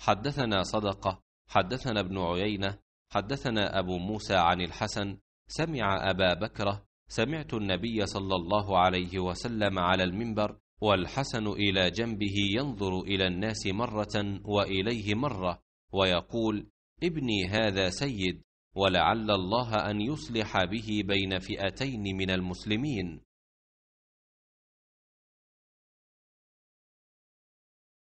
حدثنا صدقة حدثنا ابن عيينة حدثنا أبو موسى عن الحسن سمع أبا بكرة سمعت النبي صلى الله عليه وسلم على المنبر والحسن إلى جنبه ينظر إلى الناس مرة وإليه مرة ويقول ابني هذا سيد ولعل الله أن يصلح به بين فئتين من المسلمين